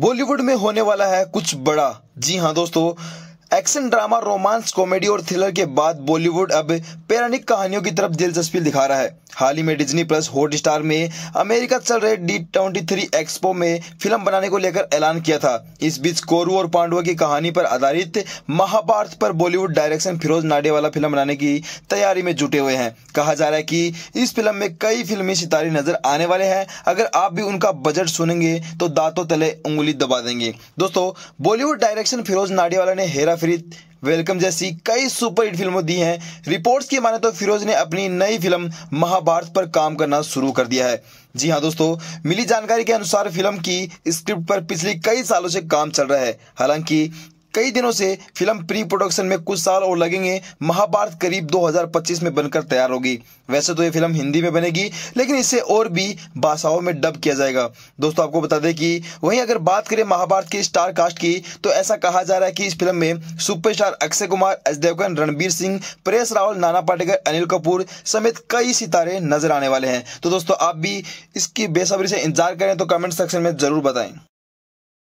बॉलीवुड में होने वाला है कुछ बड़ा जी हाँ दोस्तों एक्शन ड्रामा रोमांस कॉमेडी और थ्रिलर के बाद बॉलीवुड अब पैरानिक कहानियों की तरफ दिलचस्पी दिखा रहा है हाल ही में डिज्नी प्लस हॉट स्टार में अमेरिका चल रहे डी ट्वेंटी थ्री एक्सपो में फिल्म बनाने को लेकर ऐलान किया था इस बीच कोरू और पांडवा की कहानी पर आधारित महाभारत पर बॉलीवुड डायरेक्शन फिरोज नाडे वाला फिल्म बनाने की तैयारी में जुटे हुए हैं कहा जा रहा है कि इस फिल्म में कई फिल्मी सितारे नजर आने वाले हैं अगर आप भी उनका बजट सुनेंगे तो दांतों तले उंगली दबा देंगे दोस्तों बॉलीवुड डायरेक्शन फिरोज नाडे ने हेरा जाफरीत वेलकम जैसी कई सुपरहिट फिल्मों दी हैं रिपोर्ट्स की माने तो फिरोज ने अपनी नई फिल्म महाभारत पर काम करना शुरू कर दिया है जी हाँ दोस्तों मिली जानकारी के अनुसार फिल्म की स्क्रिप्ट पर पिछले कई सालों से काम चल रहा है हालांकि कई दिनों से फिल्म प्री प्रोडक्शन में कुछ साल और लगेंगे महाभारत करीब 2025 में बनकर तैयार होगी वैसे तो ये फिल्म हिंदी में बनेगी लेकिन इसे और भी भाषाओं में डब किया जाएगा दोस्तों आपको बता दें कि वहीं अगर बात करें महाभारत की स्टार कास्ट की तो ऐसा कहा जा रहा है कि इस फिल्म में सुपरस्टार अक्षय कुमार अजय देवगन रणबीर सिंह परेश रावल नाना पाटेकर अनिल कपूर समेत कई सितारे नजर आने वाले हैं तो दोस्तों आप भी इसकी बेसब्री से इंतजार करें तो कमेंट सेक्शन में जरूर बताएं